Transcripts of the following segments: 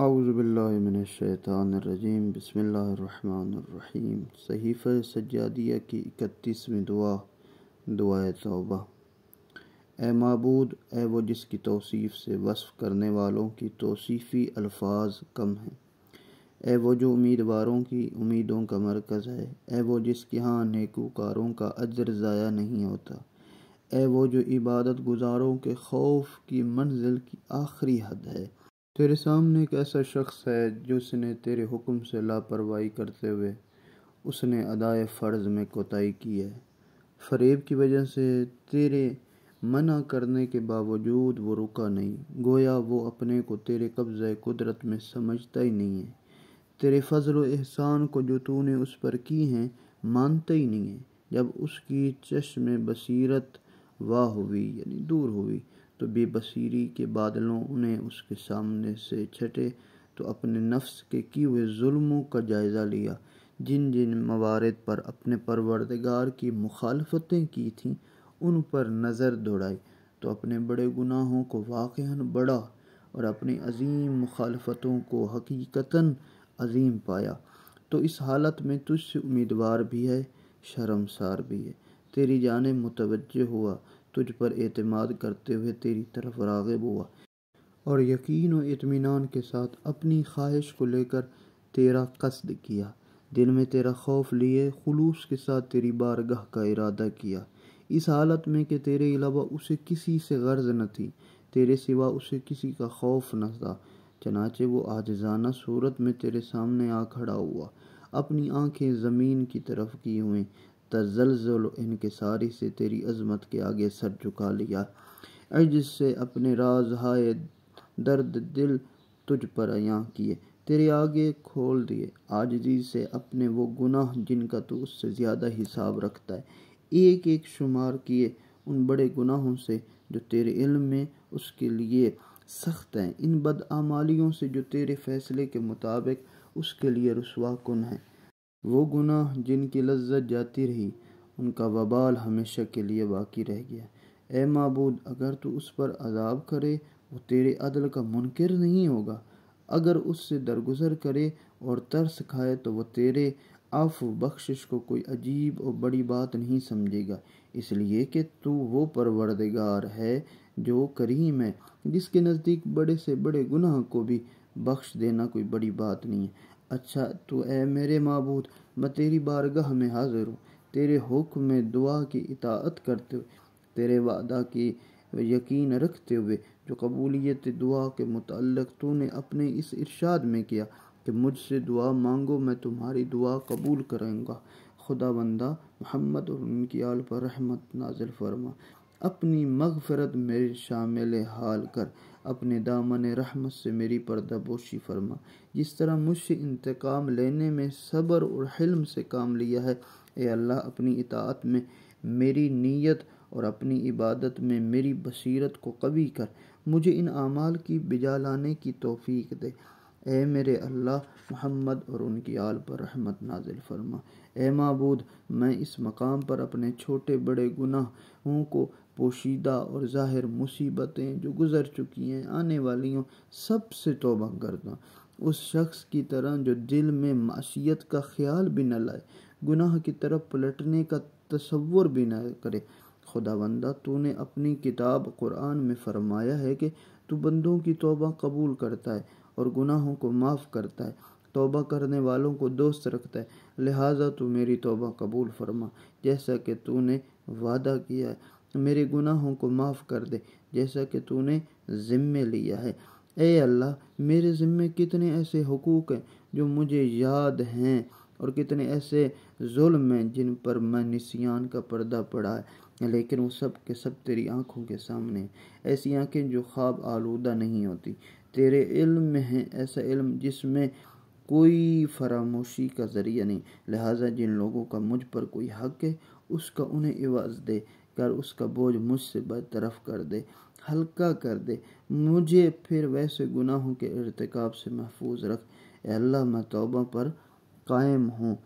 अज़बिल्लिमिनशैतरजीम बसमीम सहीफ़ सजादिया की इकतीसवीं दुआ दुआ तोबा ए मबूद ए वो जिसकी तोसीफ़ से वसफ़ करने वालों की तोसीफ़ी अल्फाज कम हैं ए वो जो उम्मीदवारों की उम्मीदों का मरकज़ है ए वो जिसके यहाँ नेकूकारों का अजर ज़ाया नहीं होता ए वो जो इबादत गुजारों के खौफ की मंजिल की आखिरी हद है तेरे सामने एक ऐसा शख्स है जिसने तेरे हुक्म से लापरवाही करते हुए उसने अदाए फ़र्ज़ में कोताही की है फरेब की वजह से तेरे मना करने के बावजूद वो रुका नहीं गोया वो अपने को तेरे कब्ज़े कुदरत में समझता ही नहीं है तेरे फजल एहसान को जो तूने उस पर की हैं मानते ही नहीं है जब उसकी चश्म बसीरत वाह हुई यानी दूर हुई तो बेबसीरी के बादलों उन्हें उसके सामने से छटे तो अपने नफ्स के किए हुए जुल्मों का जायज़ा लिया जिन जिन मवारद पर अपने परवरदगार की मुखालफतें की थीं उन पर नज़र दौड़ाई तो अपने बड़े गुनाहों को वाक़ बड़ा और अपनी अजीम मुखालफतों को हकीकता अजीम पाया तो इस हालत में तुझसे उम्मीदवार भी है शर्मसार भी है तेरी जान मुतवज हुआ तुझ पर एतमाद करते हुए तेरी तरफ रागब हुआ और यकीन व इतमान के साथ अपनी ख्वाहिश को लेकर तेरा कसद किया दिल में तेरा खौफ लिए खलूस के साथ तेरी बारगाह का इरादा किया इस हालत में कि तेरे अलावा उसे किसी से गर्ज न थी तेरे सिवा उसे किसी का खौफ न था चनाचे वो आजाना सूरत में तेरे सामने आ खड़ा हुआ अपनी आंखें ज़मीन की तरफ की हुई तजलजल सारी से तेरी अजमत के आगे सर झुका लिया अज से अपने राज हाय दर्द दिल तुझ पर अया किए तेरे आगे खोल दिए आजजी से अपने वो गुनाह जिनका तू उससे ज़्यादा हिसाब रखता है एक एक शुमार किए उन बड़े गुनाहों से जो तेरे इल्म में उसके लिए सख्त हैं इन बदआमालियों से जो तेरे फैसले के मुताबिक उसके लिए रसवा कन हैं वो गुनाह जिनकी लज्जत जाती रही उनका वबाल हमेशा के लिए बाकी रह गया ए मबूद अगर तू उस पर अजाब करे वो तेरे अदल का मुनकर नहीं होगा अगर उससे दरगुजर करे और तरस खाए तो वह तेरे आफ बख्शिश को कोई अजीब और बड़ी बात नहीं समझेगा इसलिए कि तू वो परवरदगार है जो करीम है जिसके नज़दीक बड़े से बड़े गुनाह को भी बख्श देना कोई बड़ी बात नहीं है अच्छा तो ए मेरे मबूद मैं तेरी बारगाह में हाजिर हूँ तेरे हुक्म में दुआ की इताअत करते हुए तेरे वादा की यकीन रखते हुए जो कबूलियत दुआ के मतलब तूने अपने इस इरशाद में किया कि मुझसे दुआ मांगो मैं तुम्हारी दुआ कबूल करूँगा खुदा बंदा मोहम्मद और उनकी आल पर रहमत नाजिल फरमा अपनी मगफरत मेरे शामिल हाल कर अपने दामन रहमत से मेरी पर्दापोशी फरमा जिस तरह मुझसे इंतकाम लेने में सब्र और हिल्म से काम लिया है ए अल्लाह अपनी इतात में मेरी नीयत और अपनी इबादत में मेरी बसीरत को कवी कर मुझे इन आमाल की बिजा लाने की तोफ़ी दे ए मेरे अल्लाह मोहम्मद और उनकी आल पर रहमत नाजिल फरमा ए मबूद मैं इस मकाम पर अपने छोटे बड़े गुनाहों को पोशीदा और ज़ाहिर मुसीबतें जो गुज़र चुकी हैं आने वाली हों सब से तोबा करता उस शख्स की तरह जो दिल में मासीत का ख्याल भी न लाए गुनाह की तरफ पलटने का तस्वर भी न करे खुदा बंदा तूने अपनी किताब कुरान में फरमाया है कि तू बंदों की तोबा कबूल करता है और गुनाहों को माफ़ करता है तोबा करने वालों को दोस्त रखता है लिहाजा तू मेरी तोबा कबूल फरमा जैसा कि तूने वादा किया है मेरे गुनाहों को माफ़ कर दे जैसा कि तूने ज़िम्मे लिया है ए अल्लाह मेरे ज़िम्मे कितने ऐसे हकूक़ हैं जो मुझे याद हैं और कितने ऐसे जुल्म हैं जिन पर मैं निसियान का पर्दा पड़ा है लेकिन वो सब के सब तेरी आँखों के सामने ऐसी आँखें जो ख्वाब आलूदा नहीं होती तेरे इल्म में है ऐसा इल्म जिसमें कोई फरामोशी का ज़रिया नहीं लिहाजा जिन लोगों का मुझ पर कोई हक है उसका उन्हें इवाज दे कर उसका बोझ मुझसे बरतरफ कर दे हल्का कर दे मुझे फिर वैसे गुनाहों के इरतकब से महफूज रख अल्लाह मैं तोबा पर कायम हूँ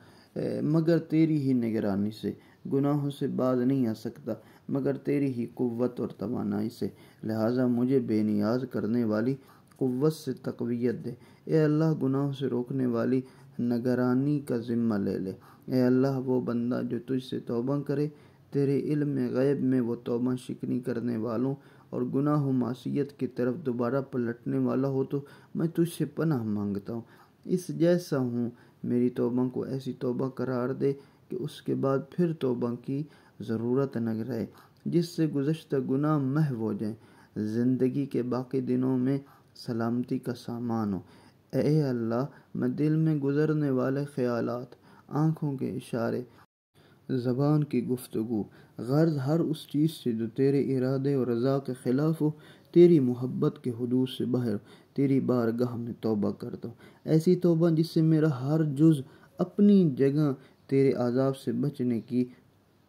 मगर तेरी ही निगरानी से गुनाहों से बाज नहीं आ सकता मगर तेरी ही कुत और तोानाई से लिहाजा मुझे बेनियाज करने वाली कुत से तकवीत दे ए अल्लाह गुनाहों से रोकने वाली नगरानी का ज़िम्मा ले ले ए अल्लाह वो बंदा जो तुझसे तोबा करे तेरे इल्म गैब में वो तोबा शिकनी करने वालों और गुनाह मासीत की तरफ दोबारा पलटने वाला हो तो मैं तुझसे पनाह मांगता हूँ इस जैसा हूँ मेरी तोबा को ऐसी तोबा करार दे कि उसके बाद फिर तोबा की ज़रूरत न रहे जिससे गुज्त गुनाह महव हो जाए ज़िंदगी के बाकी दिनों में सलामती का सामान हो अल्लाह मैं दिल में गुज़रने वाले ख्याल आँखों के इशारे ज़बान की गुफ्तु गर्ज हर उस चीज़ से जो तेरे इरादे और रज़ा के ख़िलाफ़ हो तेरी मोहब्बत के हदूद से बाहर तेरी बार गह में तोबा कर दो ऐसी तोबा जिससे मेरा हर जुज़ अपनी जगह तेरे आज़ाब से बचने की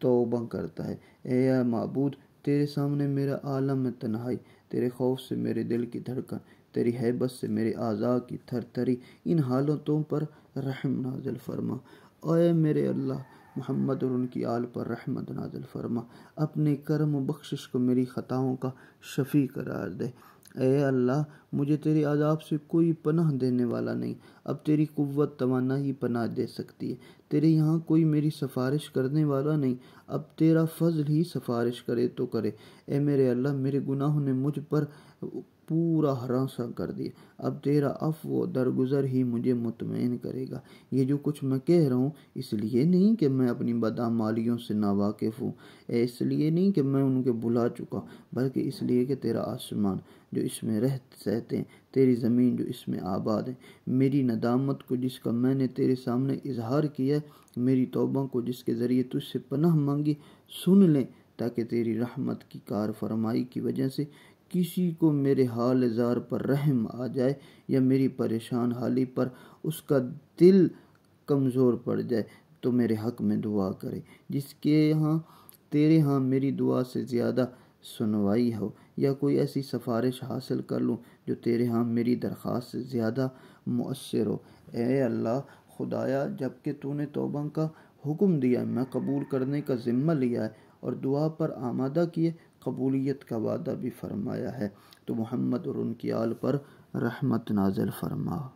तोबा करता है ए मबूद तेरे सामने मेरा आलम तनहाई तेरे खौफ से मेरे दिल की धड़कन तेरी हैबत से मेरे आज़ा की थर थरी इन हालतों पर रहम नाजल फरमा अय मेरे अल्लाह मोहम्मद और उनकी आल पर रहमत नाजिल फरमा अपने कर्म बख्शिश को मेरी ख़ताओं का शफी करार दे ए अल्लाह मुझे तेरे आदाब से कोई पनाह देने वाला नहीं अब तेरी कुत ही पनाह दे सकती है तेरे यहाँ कोई मेरी सिफारिश करने वाला नहीं अब तेरा फजल ही सफारिश करे तो करे ए मेरे अल्लाह मेरे गुनाहों ने मुझ पर पूरा हरा कर दिया अब तेरा अफ वो दरगुजर ही मुझे मुतमिन करेगा ये जो कुछ मैं कह रहा हूँ इसलिए नहीं कि मैं अपनी बदामालियों से नावाकिफ़ हूँ इसलिए नहीं कि मैं उनके बुला चुका बल्कि इसलिए कि तेरा आसमान जो इसमें रह सहते हैं तेरी ज़मीन जो इसमें आबाद है मेरी नदामत को जिसका मैंने तेरे सामने इजहार किया मेरी तोबा को जिसके ज़रिए तुझसे पनाह मांगी सुन लें ताकि तेरी रहमत की कार फरमाई की वजह से किसी को मेरे हाल इजार पर रहम आ जाए या मेरी परेशान हाली पर उसका दिल कमज़ोर पड़ जाए तो मेरे हक में दुआ करे जिसके यहाँ तेरे यहाँ मेरी दुआ से ज़्यादा सुनवाई हो या कोई ऐसी सिफारिश हासिल कर लूँ जो तेरे यहाँ मेरी दरख्वास्त से ज़्यादा मौसर हो ए अल्लाह खुदाया जबकि तूने तोबा का हुक्म दिया मैं कबूल करने का ज़िम्मा लिया है और दुआ पर आमादा किए कबूलियत का वादा भी फरमाया है तो मोहम्मद और उनकी आल पर रहमत नाजल फरमा